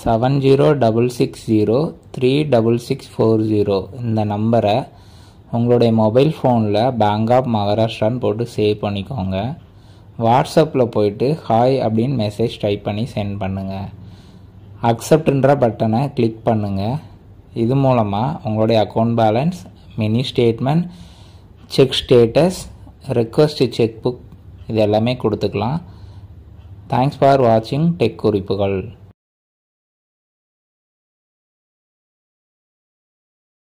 seven zero double six zero three double six four zero இந்த நம்பரை உங்களுடைய mobile ஃபோனில் பேங்க் ஆஃப் மகாராஷ்டிரான்னு போட்டு சேவ் பண்ணிக்கோங்க வாட்ஸ்அப்பில் போயிட்டு ஹாய் அப்படின்னு மெசேஜ் டைப் பண்ணி சென்ட் பண்ணுங்கள் அக்செப்டுன்ற பட்டனை கிளிக் பண்ணுங்கள் இது மூலமாக உங்களுடைய account balance mini statement cheque status request cheque book இது எல்லாமே கொடுத்துக்கலாம் தேங்க்ஸ் ஃபார் வாட்சிங் டெக் குறிப்புகள்